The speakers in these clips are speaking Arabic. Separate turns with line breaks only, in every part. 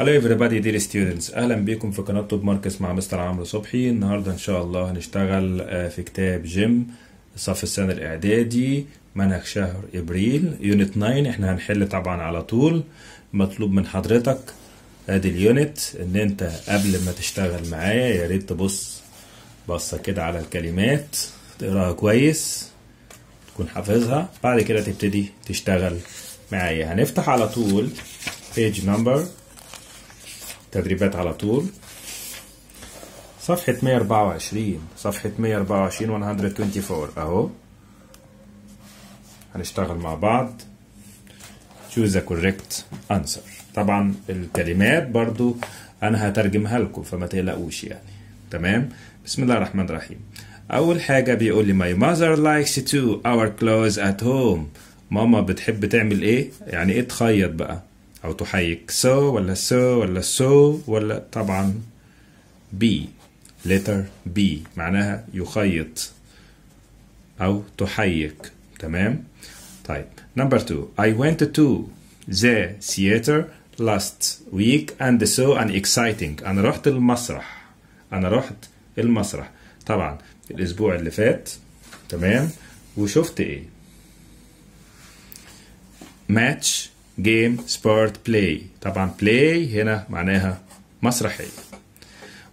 هلو everybody dear ستودنتس اهلا بيكم في قناه توب ماركس مع مستر عمرو صبحي النهارده ان شاء الله هنشتغل آه، في كتاب جيم صف السنه الاعدادي منهج شهر ابريل يونت 9 احنا هنحل طبعا على طول مطلوب من حضرتك ادي اليونت ان انت قبل ما تشتغل معايا يا ريت تبص بصه كده على الكلمات تقراها كويس تكون حافظها بعد كده تبتدي تشتغل معايا هنفتح على طول page number تدريبات على طول صفحة 124 صفحة 124 124 أهو هنشتغل مع بعض choose the correct answer طبعا الكلمات برضو أنا هترجمها لكم فما تقلقوش يعني تمام بسم الله الرحمن الرحيم أول حاجة بيقول لي my mother likes to our clothes at home ماما بتحب تعمل إيه يعني إيه تخيط بقى أو تحيك so ولا so ولا so ولا طبعا بي letter B معناها يخيط أو تحيك تمام طيب number two I went to the theater last week and so an exciting أنا رحت المسرح أنا رحت المسرح طبعا الأسبوع اللي فات تمام وشفت إيه match جيم سبورت بلاي طبعا بلاي هنا معناها مسرحية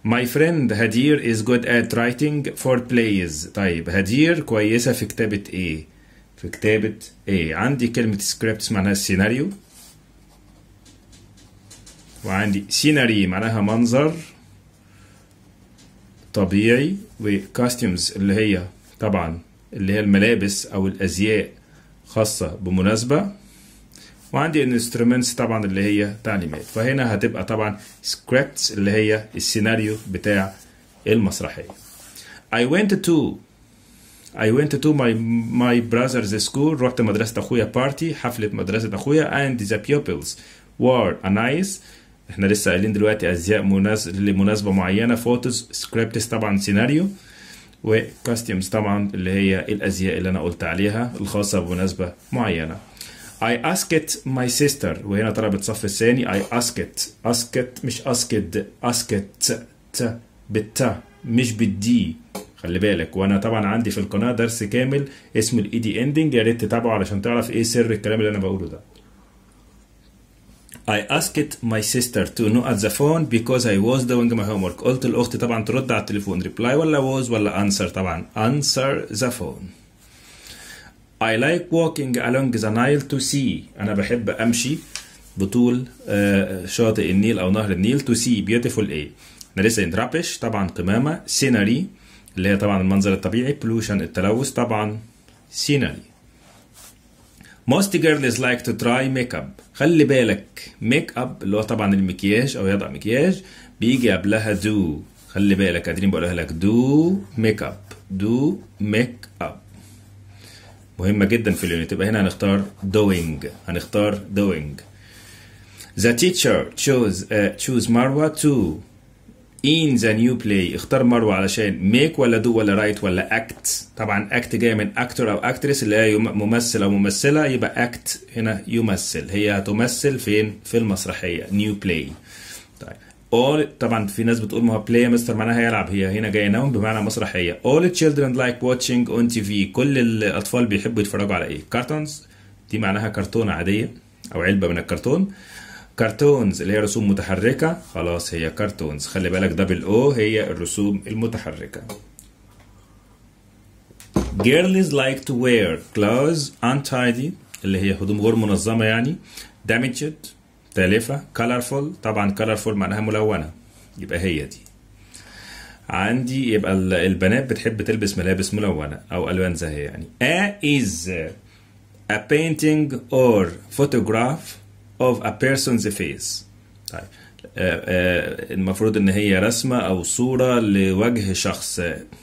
My friend Hadir is good at writing for plays طيب هدير كويسة في كتابة ايه في كتابة ايه عندي كلمة سكريبت معناها السيناريو وعندي سيناري معناها منظر طبيعي costumes اللي هي طبعا اللي هي الملابس او الازياء خاصة بمناسبة وعندي انسترومنتس طبعا اللي هي تعليمات فهنا هتبقى طبعا سكريبتس اللي هي السيناريو بتاع المسرحيه I went to I went to my my brother's school رحت مدرسة أخويا بارتي حفلة مدرسة أخويا and the pupils were nice احنا لسه قايلين دلوقتي أزياء مناس... لمناسبة معينة فوتوز سكريبتس طبعا سيناريو وكاستيمز طبعا اللي هي الأزياء اللي أنا قلت عليها الخاصة بمناسبة معينة I asked my sister وهنا ترى بتصف الثاني I asked asked مش asked asked ت بالتا مش بالدي خلي بالك وانا طبعا عندي في القناه درس كامل اسمه الاي دي اندنج يا ريت تتابعه علشان تعرف ايه سر الكلام اللي انا بقوله ده I asked my sister to know at the phone because I was doing my homework. قلت الاخت طبعا ترد على التليفون reply ولا was ولا answer طبعا answer the phone. I like walking along the Nile to see أنا بحب أمشي بطول آه، شاطئ النيل أو نهر النيل to see beautiful إيه لسه اندرابش طبعا قمامة scenery اللي هي طبعا المنظر الطبيعي pollution التلوث طبعا scenery most girls like to try makeup خلي بالك ميك اب اللي هو طبعا المكياج او يضع مكياج بيجي قبلها do خلي بالك قادرين بقولها لك do ميك اب do ميك اب مهمه جدا في اليونت يبقى هنا هنختار doing هنختار doing the teacher chose uh, choose مروه to in the new play اختار مروه علشان make ولا do ولا write ولا act طبعا act جايه من actor او actress اللي هي ممثل او ممثله يبقى act هنا يمثل هي هتمثل فين في المسرحيه new play all طبعا في ناس بتقول ما هو بلاي مستر معناها يلعب هي هنا جاي نوم بمعنى مسرحيه all children like watching on TV كل الاطفال بيحبوا يتفرجوا على ايه كارتونز دي معناها كرتونه عاديه او علبه من الكرتون كرتونز اللي هي رسوم متحركه خلاص هي كرتونز خلي بالك دبل او هي الرسوم المتحركه girls like to wear clothes untidy اللي هي هدوم غير منظمه يعني damaged مختلفة colorful طبعا colorful معناها ملونة يبقى هي دي عندي يبقى البنات بتحب تلبس ملابس ملونة أو ألوان زاهية يعني A is a painting or photograph of a person's face طيب آه، آه، المفروض ان هي رسمه او صوره لوجه شخص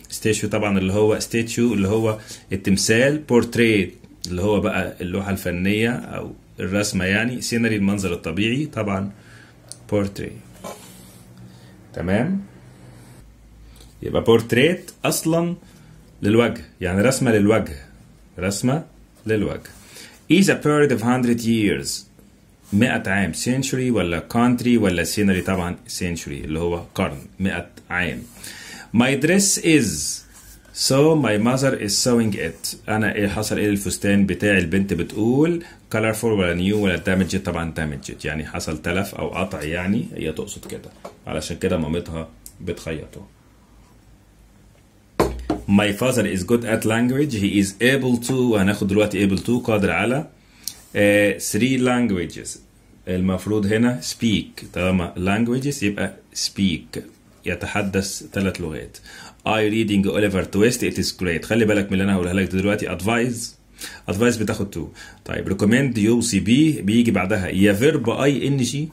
ستيشيو طبعا اللي هو ستيتشو اللي هو التمثال بورتريت اللي هو بقى اللوحه الفنيه او الرسمة يعني سيناري المنظر الطبيعي طبعا بورتري تمام يبقى بورتريت أصلا للوجه يعني رسمة للوجه رسمة للوجه is a period of 100 years 100 عام century ولا country ولا scenery طبعا century اللي هو قرن 100 عام my dress is So my mother is sewing it. أنا إيه حصل إيه للفستان بتاعي البنت بتقول colorful ولا new ولا damaged طبعا damaged يعني حصل تلف أو قطع يعني هي تقصد كده علشان كده مامتها بتخيطه. My father is good at language. He is able to وهناخد دلوقتي able to قادر على uh, three languages. المفروض هنا speak طالما languages يبقى speak يتحدث ثلاث لغات. اي ريدنج اوليفر تويست ات از جريت خلي بالك من اللي انا هقولها لك دلوقتي ادفايز ادفايس بتاخد تو طيب ريكومند يو سي بي بيجي بعدها يا فيرب اي ان جي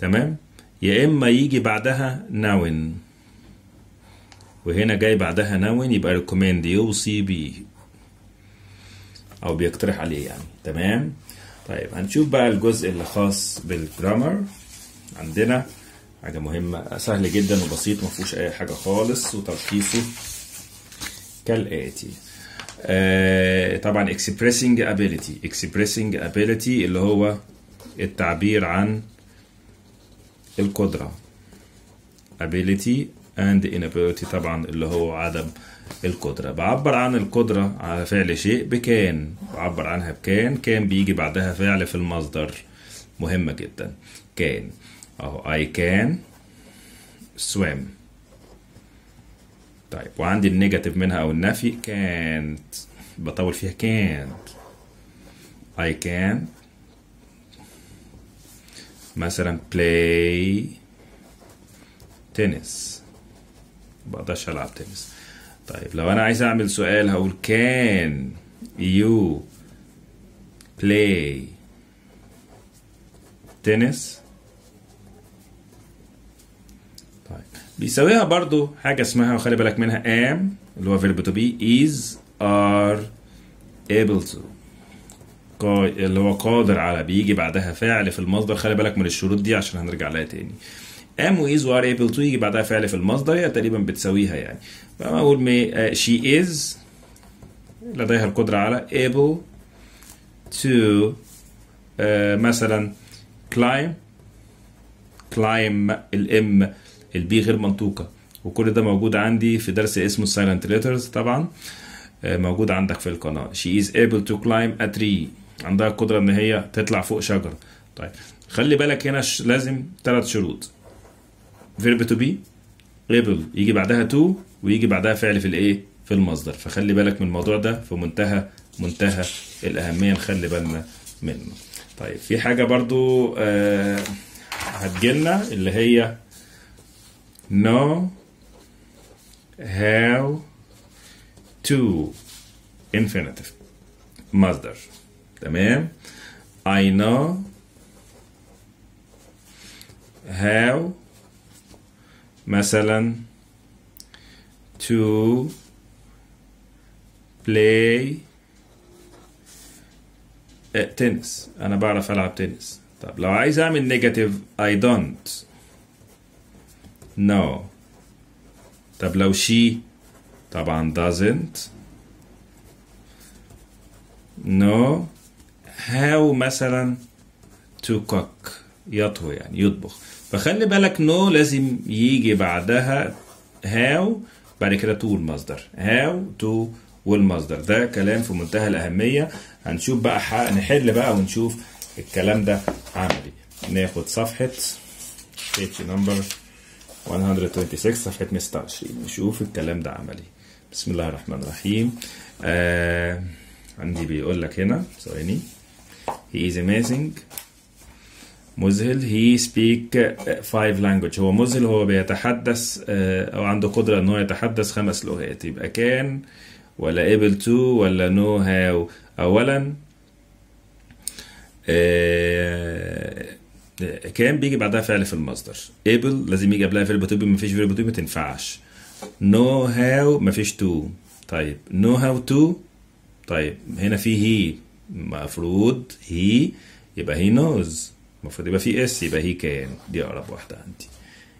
تمام يا اما يجي بعدها ناون وهنا جاي بعدها ناون يبقى ريكومند يو سي بي او بيقترح عليه يعني تمام طيب هنشوف بقى الجزء اللي خاص بالجرامر عندنا حاجة مهمة سهل جدا وبسيط مفهوش أي حاجة خالص وتلخيصه كالآتي آه طبعا expressing ability expressing ability اللي هو التعبير عن القدرة ability and inability طبعا اللي هو عدم القدرة بعبر عن القدرة على فعل شيء بكان بعبر عنها بكان كان بيجي بعدها فعل في المصدر مهمة جدا كان اهو oh, I can swim طيب وعندي النيجاتيف منها او النفي can't بطول فيها can't I can مثلا play tennis بقدرش العب تنس طيب لو انا عايز اعمل سؤال هقول can you play tennis بيساويها برضو حاجه اسمها وخلي بالك منها am اللي هو verb to be is are able to اللي هو قادر على بيجي بعدها فعل في المصدر خلي بالك من الشروط دي عشان هنرجع لها تاني am و is و are able to يجي بعدها فعل في المصدر هي يعني تقريبا بتساويها يعني فما اقول مي آه، she is لديها القدرة على able to uh, مثلا climb climb الام البي غير منطوقه وكل ده موجود عندي في درس اسمه سايلنت ليترز طبعا آه، موجود عندك في القناه she is able to climb a tree عندها القدره ان هي تطلع فوق شجره طيب خلي بالك هنا لازم ثلاث شروط فيرب تو بي ايبل يجي بعدها تو ويجي بعدها فعل في الايه في المصدر فخلي بالك من الموضوع ده في منتهى منتهى الاهميه نخلي بالنا منه طيب في حاجه برضو آه هتجيلنا اللي هي Know how to infinitive مصدر تمام I know have مثلا to play at eh, tennis أنا بعرف ألعب تنس طب لو عايز أعمل negative I don't no طب لو شي طبعا doesn't no how مثلا to cook يطهو يعني يطبخ فخلي بالك no لازم يجي بعدها how بعد كده to المصدر how to والمصدر ده كلام في منتهى الأهمية هنشوف بقى نحل بقى ونشوف الكلام ده عملي ناخد صفحة page number 126 صفحة 126 نشوف الكلام ده عمل ايه بسم الله الرحمن الرحيم آه عندي بيقول لك هنا ثواني he is amazing مذهل he speak آه، five language هو مذهل هو بيتحدث آه او عنده قدرة ان هو يتحدث خمس لغات يبقى كان ولا able to ولا know how اولا آه آه، كان بيجي بعدها فعل في المصدر able لازم يجي قبلها فعل تو ما مفيش فعل تو ما تنفعش نو هاو مفيش تو طيب نو هاو تو طيب هنا في هي المفروض هي يبقى هي نوز المفروض يبقى في اس يبقى هي كان دي اقرب واحده عندي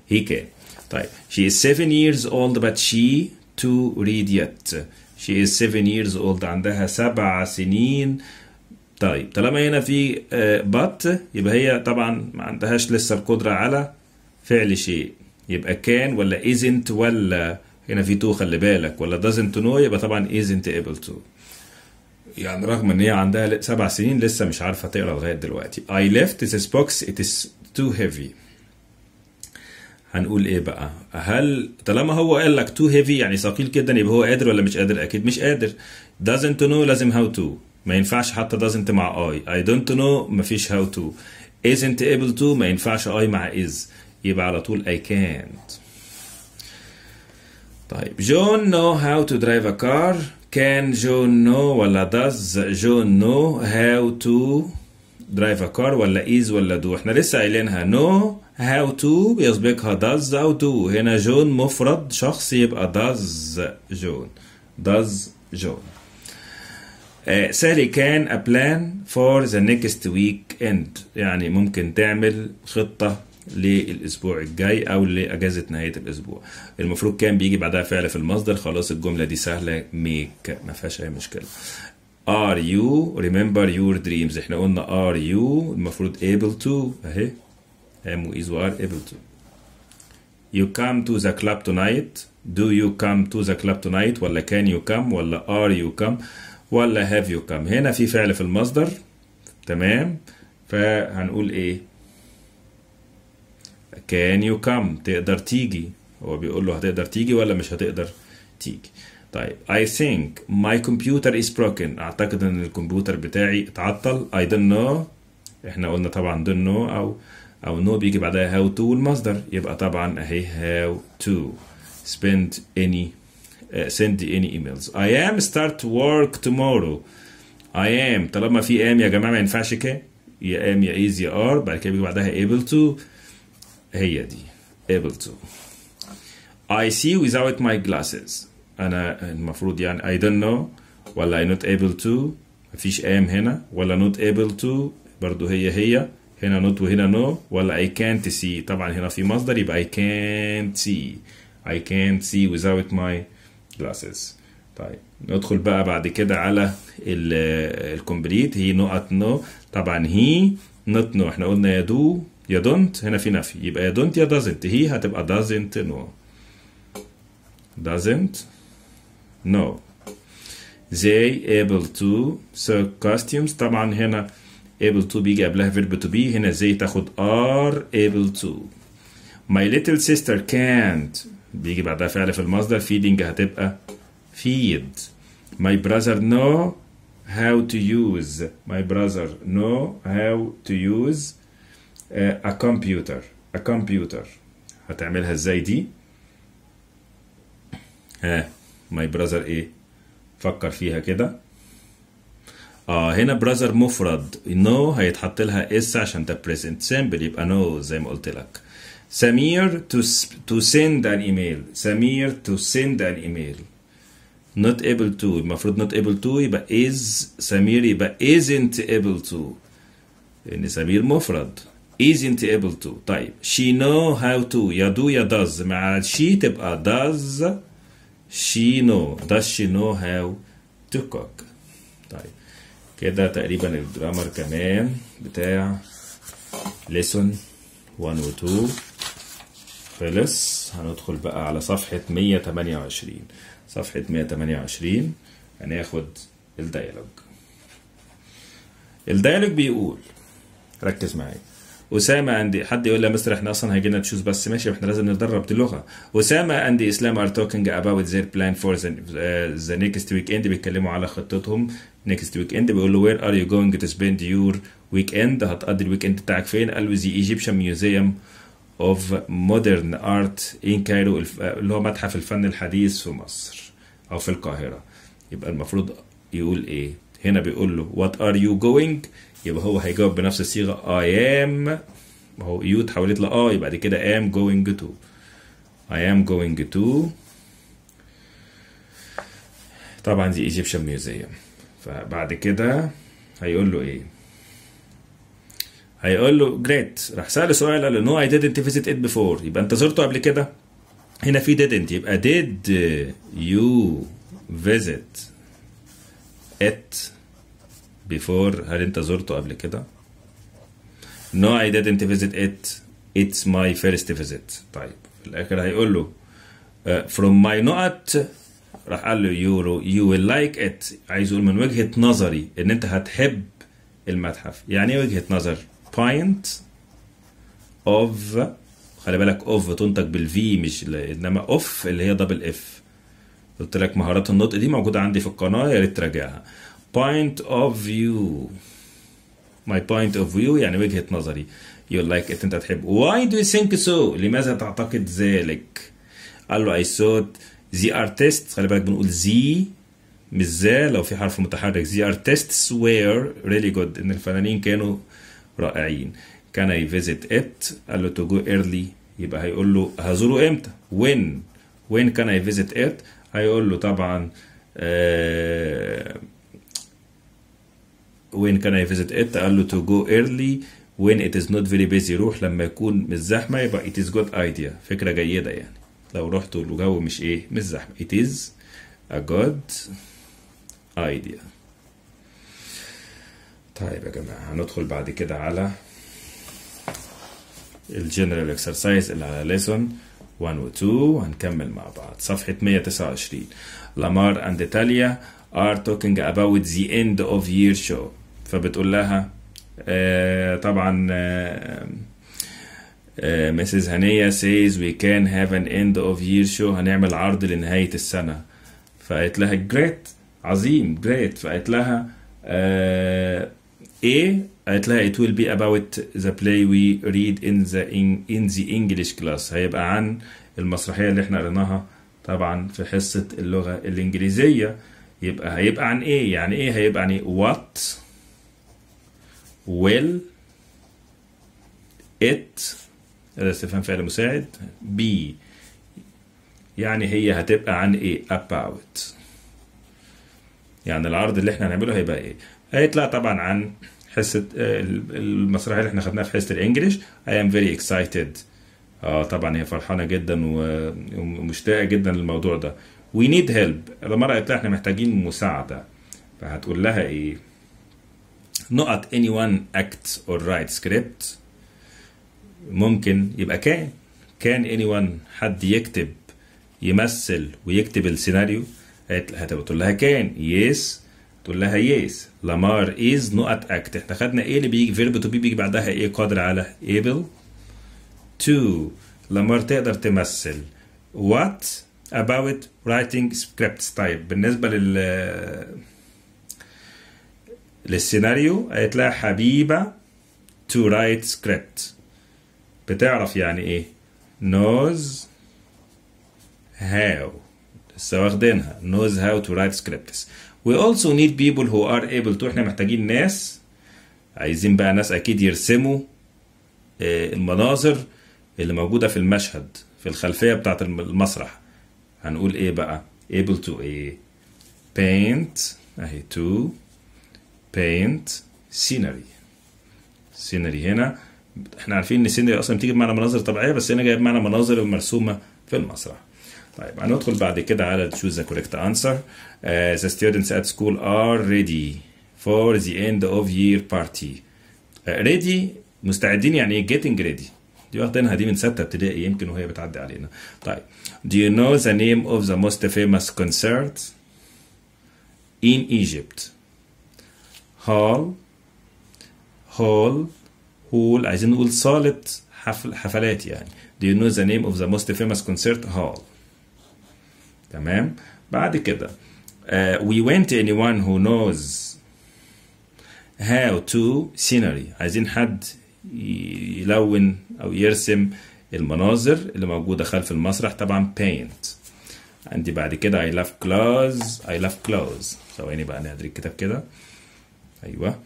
هي كان طيب she is seven years old but she to read yet she is seven years old عندها سبع سنين طيب طالما هنا في بط آه، يبقى هي طبعا ما عندهاش لسه القدرة على فعل شيء يبقى كان ولا isn't ولا هنا في تو خلي بالك ولا doesn't know يبقى طبعا isn't able to يعني رغم ان هي عندها سبع سنين لسه مش عارفه تقرا لغايه دلوقتي I left this box it is too heavy هنقول ايه بقى هل طالما هو قال لك too heavy يعني ثقيل جدا يبقى هو قادر ولا مش قادر اكيد مش قادر doesn't know لازم how to ما ينفعش حتى doesn't مع I I don't know ما فيش how to isn't able to ما ينفعش I مع is يبقى على طول I can't طيب جون know how to drive a car can جون know ولا does جون know how to drive a car ولا is ولا do احنا لسه قايلينها know how to يسبقها does أو do هنا جون مفرد شخص يبقى does جون does جون آه، سالي كان a plan for the next اند يعني ممكن تعمل خطة للاسبوع الجاي او لاجازه نهايه الاسبوع المفروض كان بيجي بعدها فعل في المصدر خلاص الجمله دي سهله ميك ما فيهاش اي مشكله ار يو ريمبر يور دريمز احنا قلنا ار يو المفروض ايبل تو اهي ام وايز وار ايبل تو يو كام تو ذا كلاب تونايت دو يو كام تو ذا كلاب تونايت ولا كان يو كام ولا ار يو come ولا هاف يو كام هنا في فعل في المصدر تمام فهنقول ايه كان يو كام تقدر تيجي هو بيقول له هتقدر تيجي ولا مش هتقدر تيجي طيب I think my computer is broken أعتقد إن الكمبيوتر بتاعي اتعطل I don't know إحنا قلنا طبعا don't know أو أو no بيجي بعدها how to والمصدر يبقى طبعا أهي how to spend any send any emails I am start work tomorrow I am طالما في am يا جماعة ما ينفعش كده يا am يا is يا are بعد كده بيجي بعدها able to هي دي able to I see without my glasses أنا المفروض يعني I don't know ولا I not able to مفيش am هنا ولا not able to برضو هي هي هنا نوت وهنا نو no ولا I can't see طبعا هنا في مصدر يبقى I can't see I can't see without my بروسيس طيب ندخل بقى بعد كده على الكومبليت هي نقط نو طبعا هي نوت نو احنا قلنا يا دو يا دونت هنا في نفي يبقى يا دونت يا دازنت هي هتبقى دازنت نو دازنت نو they able to سير كاستيومز طبعا هنا able to بيجي قبلها verb to be هنا زي تاخد are able to my little sister can't بيجي بعدها فعل في المصدر فيدنج هتبقى فيد my brother know how to use my brother know how to use uh, a computer a computer هتعملها ازاي دي ها my brother ايه فكر فيها كده اه هنا براذر مفرد نو هيتحط لها اس عشان ده بريزنت سيمبل يبقى نو زي ما قلت لك Samir to, to send an email. Samir to send an email. Not able to. المفروض not able to يبقى is Samir. يبقى isn't able to. لأن Samir مفرد. isn't able to. طيب she know how to يدو يا does مع she تبقى does she know does she know how to cook. طيب كده تقريبا الجرامر كمان بتاع lesson 1 و 2 خلص هندخل بقى على صفحة 128 صفحة 128 هناخد الديالوج الديالوج بيقول ركز معايا أسامة عندي حد يقول لي مستر احنا أصلا هيجينا تشوز بس ماشي احنا لازم ندرب دي لغة أسامة عندي إسلام ار توكينج أباوت زير بلان فور ذا نيكست ويك إند بيتكلموا على خطتهم نيكست ويك إند بيقول له وير ار يو جوينج تو سبيند يور ويك إند هتقضي الويك إند بتاعك فين؟ قال له ذا ايجيبشن ميوزيوم اوف مودرن ارت ان كايرو اللي هو متحف الفن الحديث في مصر او في القاهره يبقى المفروض يقول ايه هنا بيقول له وات ار يو جوينج يبقى هو هيجاوب بنفس الصيغه اي ام هو يو اتحولت لاه يبقى بعد كده ام جوينج تو اي ام جوينج تو طبعا دي ايجيبشن ميوزيوم فبعد كده هيقول له ايه هيقول له جريت راح ساله سؤال قال له نو اي ديدنت فيزيت ات بيفور يبقى انت زرته قبل كده هنا في ديدنت يبقى ديد يو فيزيت ات بيفور هل انت زرته قبل كده؟ نو اي ديدنت فيزيت ات اتس ماي فيرست فيزيت طيب في الاخر هيقول له فروم ماي نوت راح قال له يورو يو ويل لايك ات عايز يقول من وجهة نظري ان انت هتحب المتحف يعني ايه وجهة نظر؟ كلاينت اوف خلي بالك اوف تنطق بالفي مش انما اوف اللي هي دبل اف قلت لك مهارات النطق دي موجوده عندي في القناه يا ريت تراجعها بوينت اوف فيو ماي بوينت اوف فيو يعني وجهه نظري يو لايك ات انت تحب واي دو يو ثينك سو لماذا تعتقد ذلك قال له اي ثوت ذا ارتست خلي بالك بنقول the مش ذا لو في حرف متحرك ذا ارتستس وير ريلي جود ان الفنانين كانوا رائعين كان اي فيزيت ات قال له تو جو ايرلي يبقى هيقول له هزوره امتى وين وين كان اي فيزيت ات هيقول له طبعا وين كان اي فيزيت ات قال له تو جو ايرلي وين ات از نوت فيري بيزي روح لما يكون مش زحمه يبقى ات از جود ايديا فكره جيده يعني لو رحت والجو مش ايه مش زحمه ات از ا جود ايديا طيب يا جماعة هندخل بعد كده على الجنرال اكسرسايز اللي على ليسون 1 و 2 هنكمل مع بعض صفحة 129 لامار اند تاليا ار توكينج اباوت ذا اند اوف يير شو فبتقول لها آه طبعا آه آه مسز هنية سيز وي كان هاف ان اند اوف يير شو هنعمل عرض لنهاية السنة فقالت لها جريت عظيم جريت فقالت لها آه، A هتلاقي it will be about the play we read in the in, in the English class هيبقى عن المسرحية اللي احنا قريناها طبعا في حصة اللغة الإنجليزية يبقى هيبقى عن ايه يعني ايه هيبقى عن ايه what will it هذا استفهام فعل مساعد be يعني هي هتبقى عن ايه about يعني العرض اللي احنا هنعمله هيبقى ايه هيطلع طبعا عن حصه آه، المسرحيه اللي احنا خدناها في حصه الانجليش اي ام فيري اكسايتد اه طبعا هي فرحانه جدا ومشتاقه جدا للموضوع ده وي نيد هيلب لما قالت لها احنا محتاجين مساعده فهتقول لها ايه نقط اني وان اكت اور رايت سكريبت ممكن يبقى كان كان اني وان حد يكتب يمثل ويكتب السيناريو هتقول لها كان يس yes تقول لها يس لامار از نقط اكت احنا خدنا ايه اللي بيجي فيرب تو بي بيجي بعدها ايه قادر على ايبل تو لامار تقدر تمثل وات اباوت رايتنج سكريبتس طيب بالنسبة لل للسيناريو قالت لها حبيبة تو رايت سكريبت بتعرف يعني ايه نوز هاو لسه واخدينها نوز هاو تو رايت سكريبتس We also need people who are able to احنا محتاجين ناس عايزين بقى ناس اكيد يرسموا آه، المناظر اللي موجودة في المشهد في الخلفية بتاعة المسرح هنقول ايه بقى able to ايه paint اهي to paint scenery scenery هنا احنا عارفين ان scenery اصلا بتيجي بمعنى مناظر طبيعية بس هنا جايب معنى مناظر المرسومة في المسرح طيب هندخل بعد كده على choose the correct answer uh, the students at school are ready for the end of year party uh, ready مستعدين يعني getting ready دي واخدينها دي من ستة ابتدائي يمكن وهي بتعدي علينا طيب do you know the name of the most famous concert in Egypt hall hall hall عايزين نقول صالة حفل حفلات يعني do you know the name of the most famous concert hall تمام بعد كده uh, we want anyone who knows how to scenery عايزين حد يلون او يرسم المناظر اللي موجوده خلف المسرح طبعا paint عندي بعد كده I love clothes I love clothes ثواني بقى نقدر الكتاب كده ايوه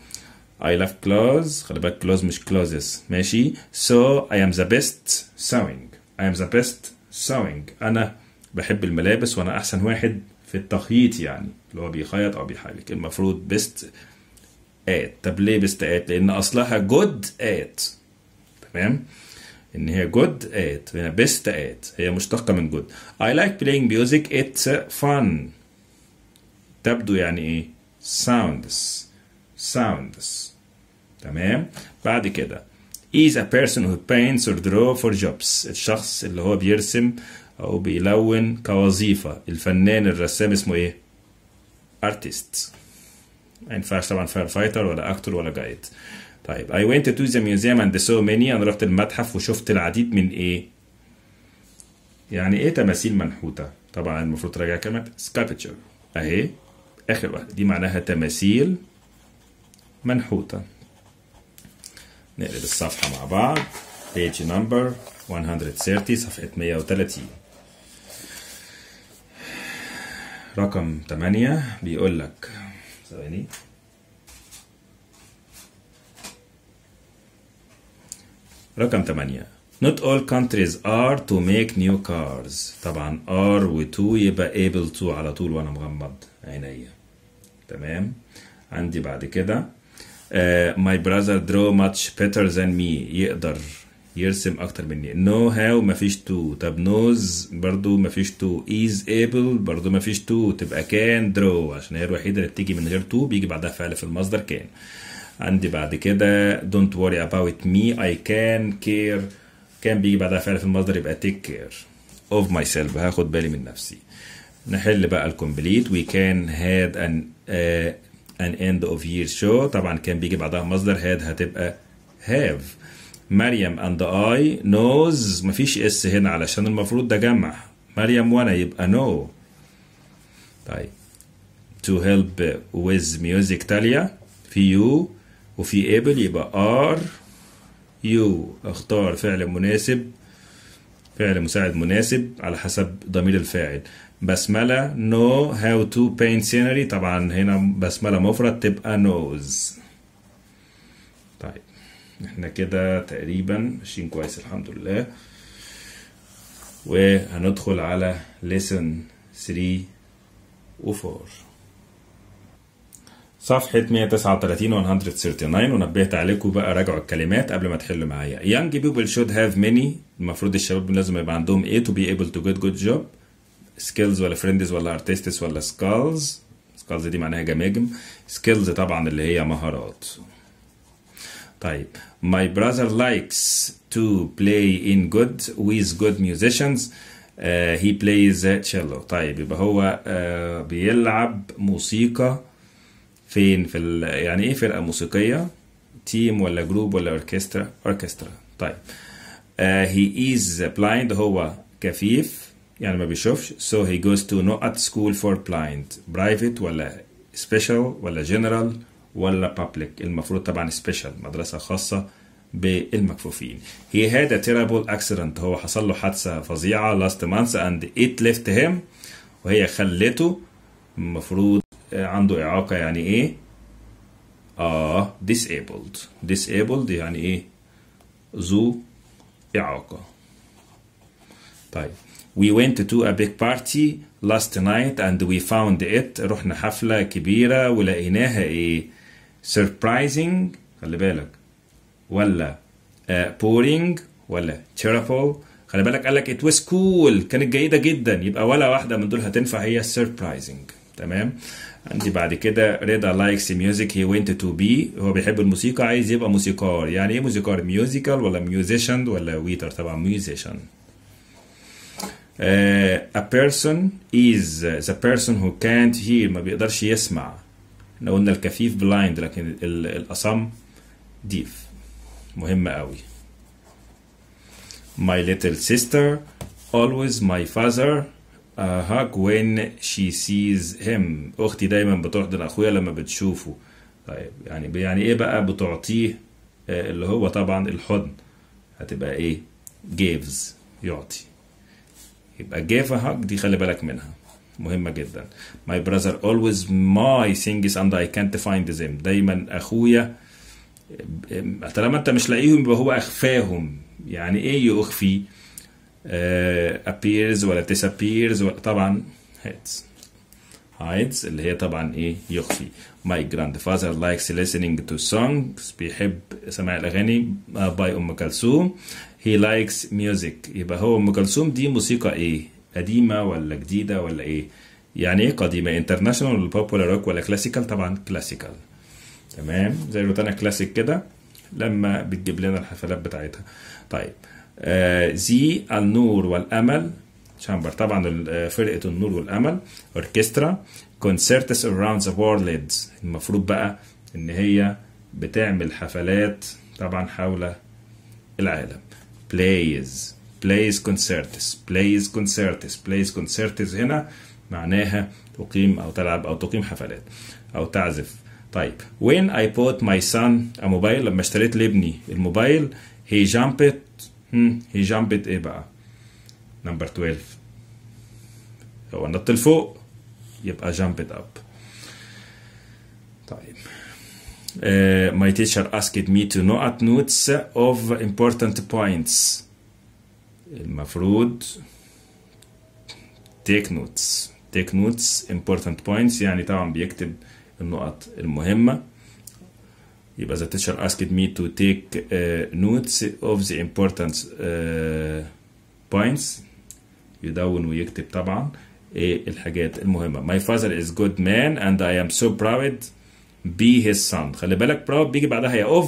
I love clothes خلي بالك clothes مش clothes ماشي so I am the best sewing I am the best sewing انا بحب الملابس وانا احسن واحد في التخييط يعني اللي هو بيخيط او بيحلك المفروض بيست ات طب ليه بيست ات لان اصلها جود ات تمام ان هي جود ات هي بيست ات هي مشتقه من جود اي لايك بلاينج ميوزك اتس فان تبدو يعني ايه sounds sounds تمام بعد كده is a person who paints or draw for jobs الشخص اللي هو بيرسم أو بيلون كوظيفة الفنان الرسام اسمه إيه؟ أرتيست ما ينفعش طبعا فاير فايتر ولا أكتور ولا جايد طيب I went to the museum and saw many أنا رحت المتحف وشفت العديد من إيه؟ يعني إيه تماثيل منحوتة؟ طبعا المفروض تراجع كلمة سكابتشر أهي آخر واحدة دي معناها تماثيل منحوتة نقلب الصفحة مع بعض page number 130 صفحة 130 رقم 8 بيقول لك ثواني رقم 8 Not all countries are to make new cars طبعا are و to يبقى able to على طول وانا مغمض عينيا تمام عندي بعد كده uh, my brother draw much better than me يقدر يرسم اكتر مني نو هاو مفيش تو طب نوز برضو مفيش تو ايز ايبل برضو مفيش تو تبقى كان درو عشان هي الوحيده اللي بتيجي من غير تو بيجي بعدها فعل في المصدر كان عندي بعد كده don't worry about me I can care كان بيجي بعدها فعل في المصدر يبقى take care of myself هاخد بالي من نفسي نحل بقى الكومبليت وي كان هاد ان ان اند اوف يير شو طبعا كان بيجي بعدها مصدر هاد هتبقى هاف مريم اند اي نوز مفيش اس هنا علشان المفروض ده جمع مريم وانا يبقى نو طيب to help with music تالية في يو وفي ابل يبقى ار يو اختار فعل مناسب فعل مساعد مناسب على حسب ضمير الفاعل بسملة نو هاو تو paint سينري طبعا هنا بسملة مفرد تبقى نوز احنا كده تقريبا ماشيين كويس الحمد لله وهندخل على ليسن 3 و 4 صفحة 139 139 ونبهت عليكم بقى راجعوا الكلمات قبل ما تحلوا معايا. Young people should have many المفروض الشباب لازم يبقى عندهم ايه to be able to get good job skills ولا friends ولا artists ولا skulls skulls دي معناها جماجم skills طبعا اللي هي مهارات. طيب My brother likes to play in good with good musicians. Uh, he plays cello. طيب يبقى هو uh, بيلعب موسيقى فين في ال... يعني ايه فرقة موسيقية؟ تيم ولا جروب ولا اوركسترا؟ اوركسترا. طيب. Uh, he is blind هو كفيف يعني ما بيشوفش. So he goes to not at school for blind. private ولا special ولا general؟ ولا بابليك المفروض طبعا سبيشال مدرسه خاصه بالمكفوفين he had a terrible accident هو حصل له حادثه فظيعه last month and it left him وهي خلته المفروض عنده اعاقه يعني ايه اه disabled disabled يعني ايه ذو اعاقه طيب we went to a big party last night and we found it رحنا حفله كبيره ولقيناها ايه surprising خلي بالك ولا uh, boring ولا cheerful خلي بالك قال لك it was cool كانت جيده جدا يبقى ولا واحده من دول هتنفع هي surprising تمام عندي بعد كده رضا لايكس ميوزك هي وينت تو بي هو بيحب الموسيقى عايز يبقى موسيقار يعني ايه موسيقار ميوزيكال ولا ميوزيشن ولا ويتر طبعا ميوزيشن uh, آه، a person is the person who can't hear ما بيقدرش يسمع احنا قلنا الكفيف بلايند لكن الأصم ديف مهمة قوي My little sister always my father a hug when she sees him أختي دايما بتحضن أخويا لما بتشوفه طيب يعني يعني إيه بقى بتعطيه آه، اللي هو طبعا الحضن هتبقى إيه gives يعطي يبقى gave a hug دي خلي بالك منها مهمه جدا my brother always my things and I can't find them دايما اخويا طالما انت مش لاقيهم يبقى هو اخفاهم يعني ايه يخفي uh, آه، appears ولا disappears ولا طبعا هيدز hides اللي هي طبعا ايه يخفي my grandfather likes listening to songs بيحب سماع الاغاني باي آه، ام كلثوم he likes music يبقى هو ام كلثوم دي موسيقى ايه قديمه ولا جديده ولا ايه يعني ايه قديمه انترناشونال ولا بوبولار روك ولا كلاسيكال طبعا كلاسيكال تمام زي روتانا كلاسيك كده لما بتجيب لنا الحفلات بتاعتها طيب آه زي النور والامل شامبر طبعا آه، فرقه النور والامل اوركسترا كونسيرتس اراوند ذا وورلد المفروض بقى ان هي بتعمل حفلات طبعا حول العالم بلايز plays concertes plays concertes plays concertes هنا معناها تقيم أو تلعب أو تقيم حفلات أو تعزف طيب when I bought my son a mobile لما اشتريت لابني الموبايل he jumped hmm, he jumped ايه بقى number 12 هو نط لفوق يبقى jumped up طيب uh, my teacher asked me to note notes of important points المفروض تيك نوتس تيك نوتس important points يعني طبعا بيكتب النقط المهمة يبقى the teacher asked me to take uh, notes of the important uh, points يدون ويكتب طبعا ايه الحاجات المهمة my father is good man and I am so proud be his son خلي بالك proud بيجي بعدها يا of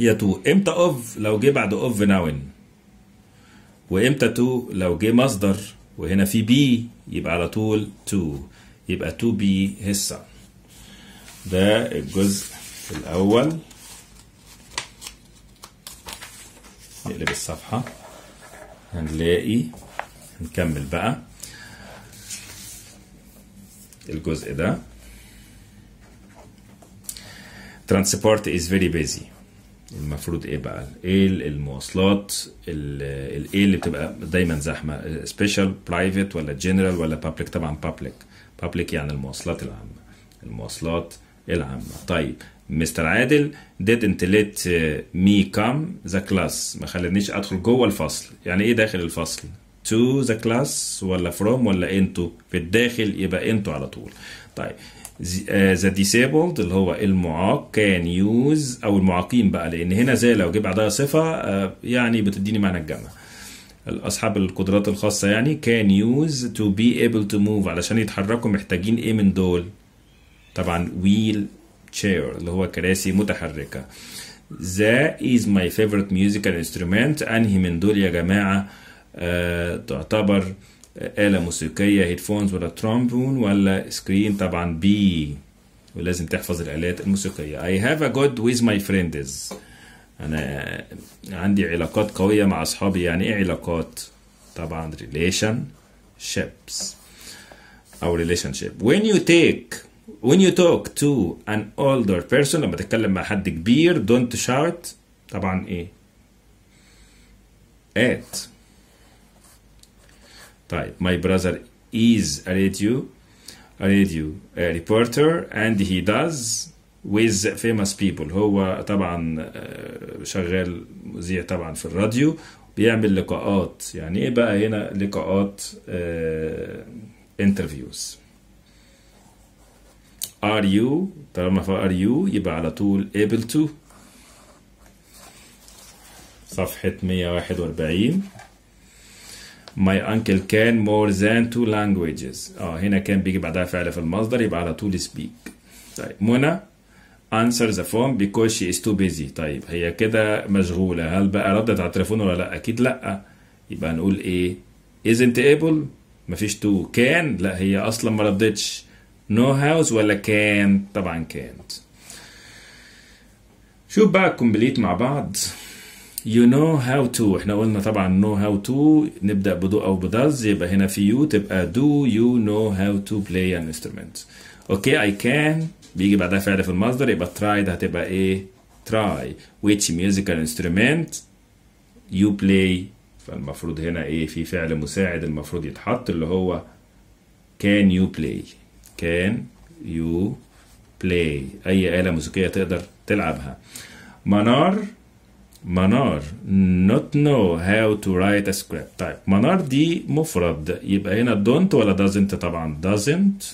يا to امتى of لو جه بعد of ناون وامتى تو لو جه مصدر وهنا في بي يبقى على طول تو يبقى تو بي هسه ده الجزء الاول نقلب الصفحة هنلاقي نكمل بقى الجزء ده transport is very busy المفروض ايه بقى ايه المواصلات ايه اللي بتبقى دايما زحمه سبيشال برايفت ولا جنرال ولا بابليك طبعا بابليك بابليك يعني المواصلات العامه المواصلات العامه طيب مستر عادل didn't let uh, me come the class ما خلتنيش ادخل جوه الفصل يعني ايه داخل الفصل to the class ولا from ولا into في الداخل يبقى into على طول طيب ذا آه، ديسيبلد اللي هو المعاق كان يوز او المعاقين بقى لان هنا زي لو جه بعدها صفه آه، يعني بتديني معنى الجمع اصحاب القدرات الخاصه يعني كان يوز تو بي ايبل تو موف علشان يتحركوا محتاجين ايه من دول طبعا ويل تشير اللي هو كراسي متحركه ذا از ماي فيفورت ميوزيكال انسترومنت انهي من دول يا جماعه آه تعتبر آه آلة موسيقية هيدفونز ولا ترومبون ولا سكرين طبعا بي ولازم تحفظ الآلات الموسيقية I have a good with my friends أنا عندي علاقات قوية مع أصحابي يعني إيه علاقات؟ طبعا ريليشن شيبس أو ريليشن شيب when you take when you talk to an older person لما تتكلم مع حد كبير don't shout طبعا إيه؟ at طيب my brother is a radio a radio a uh, reporter and he does with famous people هو طبعا uh, شغال مذيع طبعا في الراديو بيعمل لقاءات يعني ايه بقى هنا لقاءات انترفيوز ار يو طالما في ار يو يبقى على طول ايبل تو صفحة 141 My uncle can more than two languages اه هنا كان بيجي بعدها فعل في المصدر يبقى على طول speak طيب منى answer the phone because she is too busy طيب هي كده مشغولة هل بقى ردت على التليفون ولا لا أكيد لا يبقى نقول إيه isn't able مفيش تو كان لا هي أصلا ما ردتش نو هاوز ولا كان طبعا كانت شوف بقى كومبليت مع بعض يو نو هاو تو احنا قلنا طبعا نو هاو تو نبدا بدو او بدز يبقى هنا في يو تبقى دو يو نو هاو تو بلاي ان انسترومنت اوكي اي كان بيجي بعدها فعل في المصدر يبقى تراي ده هتبقى ايه تراي ويتش ميوزيكال انسترومنت يو بلاي فالمفروض هنا ايه في فعل مساعد المفروض يتحط اللي هو كان يو بلاي كان يو بلاي اي آلة موسيقية تقدر تلعبها منار منار not know how to write a script طيب منار دي مفرد يبقى هنا don't ولا doesn't طبعا doesn't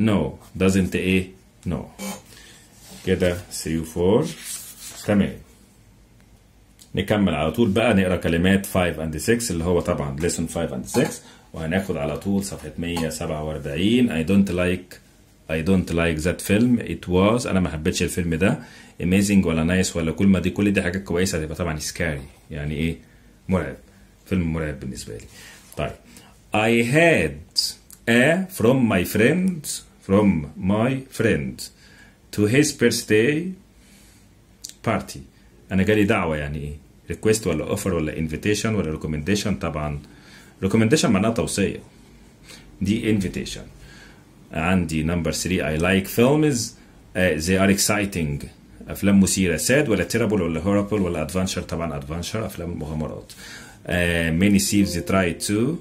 no doesn't ايه no كده 3 و 4 تمام نكمل على طول بقى نقرا كلمات 5 and 6 اللي هو طبعا lesson 5 and 6 وهناخد على طول صفحه 147 I don't like I don't like that film it was انا ما حبيتش الفيلم ده amazing ولا nice ولا كل ما دي كل دي حاجات كويسه هتبقى طبعا سكاري يعني ايه مرعب فيلم مرعب بالنسبه لي طيب I had a from my friends from my friend to his birthday party انا جالي دعوه يعني ايه request ولا اوفر ولا invitation ولا ريكومنديشن طبعا ريكومنديشن معناها توصيه دي invitation عندي نمبر 3 اي لايك فيلمز زي ار اكسايتنج افلام مثيره ساد ولا تيرابل ولا هورابل ولا ادفنشر طبعا ادفنشر افلام مغامرات ميني سيفز تراي تو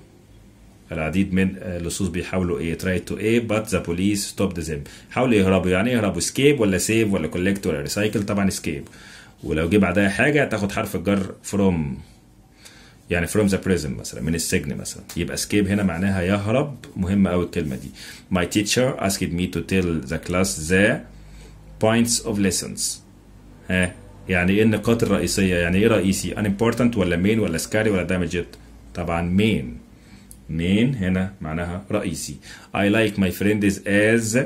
العديد من اللصوص بيحاولوا ايه تراي تو ايه بات ذا بوليس ستوب ذيم حاولوا يهربوا يعني ايه يهربوا سكيب ولا سيف ولا كولكت ولا ريسايكل طبعا سكيب ولو جه بعدها حاجه تاخد حرف الجر فروم يعني فروم ذا بريزن مثلا من السجن مثلا يبقى escape هنا معناها يهرب مهمه قوي الكلمه دي my teacher asked me to tell the class the points of lessons ها يعني ايه النقاط الرئيسيه يعني ايه رئيسي unimportant ولا main ولا scary ولا damaged طبعا main مين هنا معناها رئيسي I like my فريند از as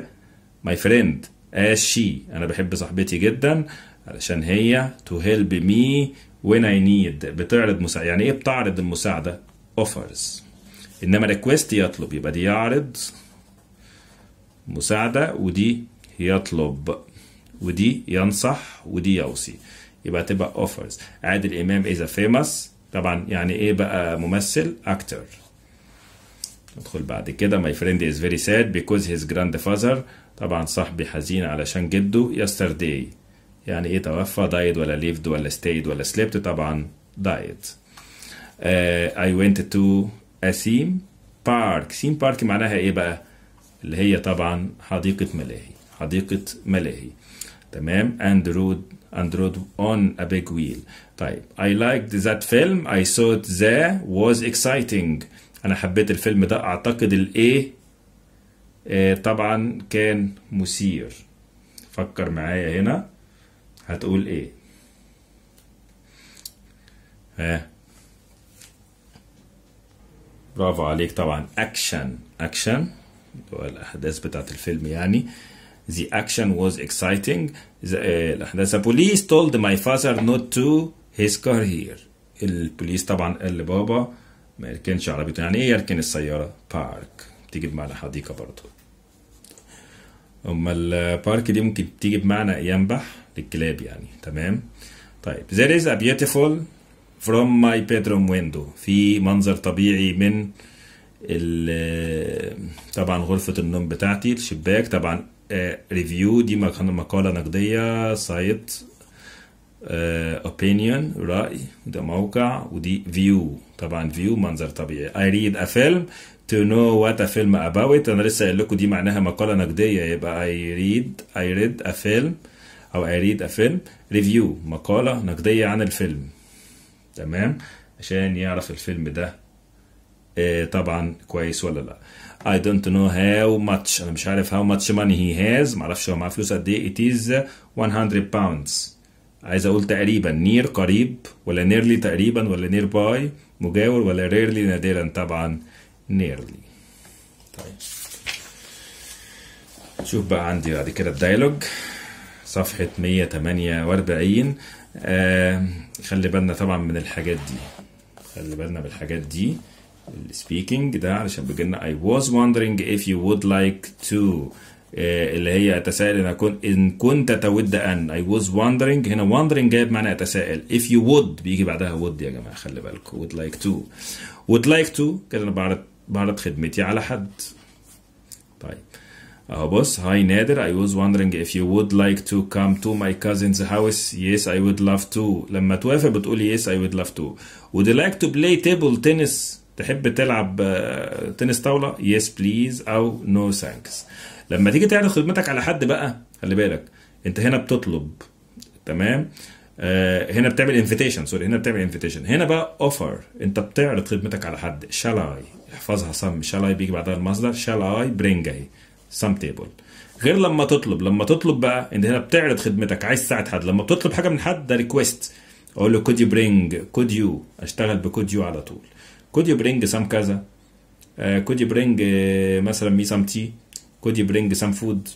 my friend as she انا بحب صاحبتي جدا علشان هي to help me when I need بتعرض مساعدة يعني ايه بتعرض المساعدة offers انما request يطلب يبقى دي يعرض مساعدة ودي يطلب ودي ينصح ودي يوصي يبقى تبقى offers عادل امام is a famous طبعا يعني ايه بقى ممثل actor ندخل بعد كده my friend is very sad because his grandfather طبعا صاحبي حزين علشان جده yesterday يعني ايه توفى دايت ولا ليفد ولا stayed ولا سليبت طبعا دايت اي ونت تو اسيم بارك سيم بارك معناها ايه بقى اللي هي طبعا حديقة ملاهي حديقة ملاهي تمام اند رود اند رود اون ا بيج ويل طيب اي لايك ذات فيلم اي saw ذا واز اكسايتنج انا حبيت الفيلم ده اعتقد الايه طبعا كان مثير فكر معايا هنا هتقول ايه ها برافو عليك طبعا اكشن اكشن الاحداث بتاعت الفيلم يعني The action was exciting. The, uh, the police told my father not to his car here. البوليس طبعا قال لبابا ما يركنش عربيته يعني ايه يركن السيارة؟ بارك. تيجي بمعنى حديقة برضه. أما البارك دي ممكن تيجي بمعنى ينبح للكلاب يعني تمام طيب there is a beautiful from my bedroom window في منظر طبيعي من طبعا غرفة النوم بتاعتي الشباك طبعا ريفيو آه، دي مقالة نقدية سايت اوبينيون راي وده موقع ودي فيو طبعا فيو منظر طبيعي اي ريد ا فيلم تو نو وات ا فيلم اباوت انا لسه قايل لكم دي معناها مقاله نقديه يبقى اي ريد اي ريد ا فيلم او اي ريد ا فيلم ريفيو مقاله نقديه عن الفيلم تمام عشان يعرف الفيلم ده طبعا كويس ولا لا I don't know how much انا مش عارف how much money he has معرفش هو معاه فلوس قد ايه it is 100 pounds عايز اقول تقريبا نير قريب ولا نيرلي تقريبا ولا نير باي مجاور ولا ريرلي نادرا طبعا نيرلي طيب شوف بقى عندي بعد كده الديالوج صفحة 148 آه خلي بالنا طبعا من الحاجات دي خلي بالنا بالحاجات دي السبيكينج ده علشان بيجي لنا I was wondering if you would like to اللي هي اتساءل ان اكون ان كنت تود ان اي was wondering هنا wondering جاي بمعنى اتساءل if you would بيجي بعدها would يا جماعه خلي بالكم would like to would like to كده انا بعرض بعرض خدمتي على حد طيب اهو بص هاي نادر I was wondering if you would like to come to my cousin's house yes I would love to لما توافق بتقول yes I would love to would you like to play table tennis تحب تلعب تنس طاولة yes please أو no thanks لما تيجي تعرض خدمتك على حد بقى خلي بالك انت هنا بتطلب تمام آه هنا بتعمل انفيتيشن سوري هنا بتعمل انفيتيشن هنا بقى اوفر انت بتعرض خدمتك على حد شال اي احفظها سم شال اي بيجي بعدها المصدر شال اي برينج اهي سم تيبل غير لما تطلب لما تطلب بقى انت هنا بتعرض خدمتك عايز تساعد حد لما بتطلب حاجه من حد ده ريكويست اقول له كود يو برينج كود يو اشتغل بكود يو على طول كود يو برينج سم كذا كود يو برينج مثلا مي سم تي could you bring some food